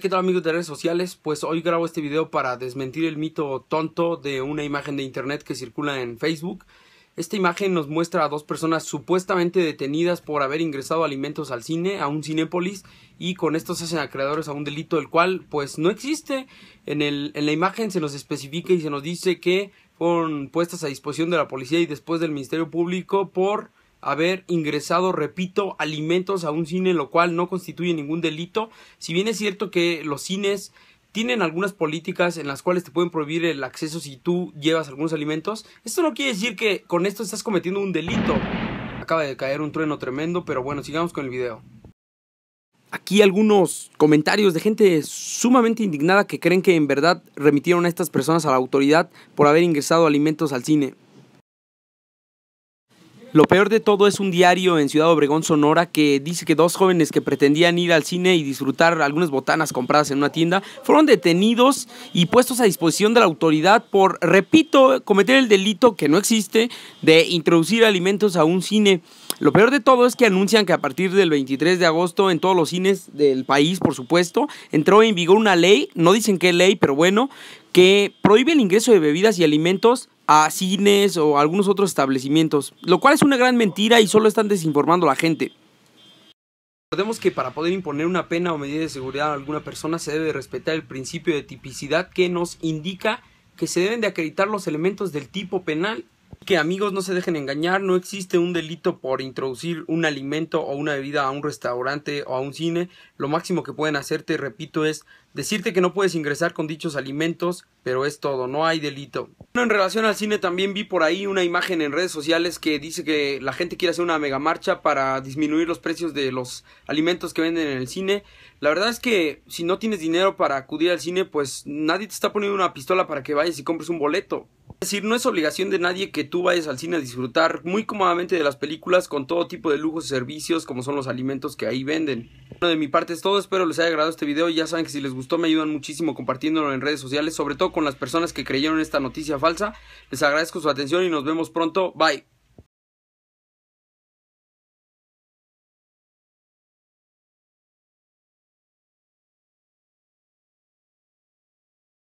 ¿Qué tal amigos de redes sociales? Pues hoy grabo este video para desmentir el mito tonto de una imagen de internet que circula en Facebook. Esta imagen nos muestra a dos personas supuestamente detenidas por haber ingresado alimentos al cine, a un cinépolis, y con estos se hacen acreedores a un delito el cual pues no existe. En, el, en la imagen se nos especifica y se nos dice que fueron puestas a disposición de la policía y después del Ministerio Público por haber ingresado, repito, alimentos a un cine, lo cual no constituye ningún delito. Si bien es cierto que los cines tienen algunas políticas en las cuales te pueden prohibir el acceso si tú llevas algunos alimentos, esto no quiere decir que con esto estás cometiendo un delito. Acaba de caer un trueno tremendo, pero bueno, sigamos con el video. Aquí algunos comentarios de gente sumamente indignada que creen que en verdad remitieron a estas personas a la autoridad por haber ingresado alimentos al cine. Lo peor de todo es un diario en Ciudad Obregón, Sonora, que dice que dos jóvenes que pretendían ir al cine y disfrutar algunas botanas compradas en una tienda fueron detenidos y puestos a disposición de la autoridad por, repito, cometer el delito que no existe de introducir alimentos a un cine. Lo peor de todo es que anuncian que a partir del 23 de agosto en todos los cines del país, por supuesto, entró en vigor una ley, no dicen qué ley, pero bueno, que prohíbe el ingreso de bebidas y alimentos a cines o algunos otros establecimientos, lo cual es una gran mentira y solo están desinformando a la gente. Recordemos que para poder imponer una pena o medida de seguridad a alguna persona se debe respetar el principio de tipicidad que nos indica que se deben de acreditar los elementos del tipo penal que amigos no se dejen engañar, no existe un delito por introducir un alimento o una bebida a un restaurante o a un cine. Lo máximo que pueden hacerte, repito, es decirte que no puedes ingresar con dichos alimentos, pero es todo, no hay delito. Bueno, en relación al cine también vi por ahí una imagen en redes sociales que dice que la gente quiere hacer una megamarcha para disminuir los precios de los alimentos que venden en el cine. La verdad es que si no tienes dinero para acudir al cine, pues nadie te está poniendo una pistola para que vayas y compres un boleto. Es decir, no es obligación de nadie que tú vayas al cine a disfrutar muy cómodamente de las películas con todo tipo de lujos y servicios como son los alimentos que ahí venden. Bueno, de mi parte es todo, espero les haya agradado este video, ya saben que si les gustó me ayudan muchísimo compartiéndolo en redes sociales, sobre todo con las personas que creyeron esta noticia falsa. Les agradezco su atención y nos vemos pronto, bye.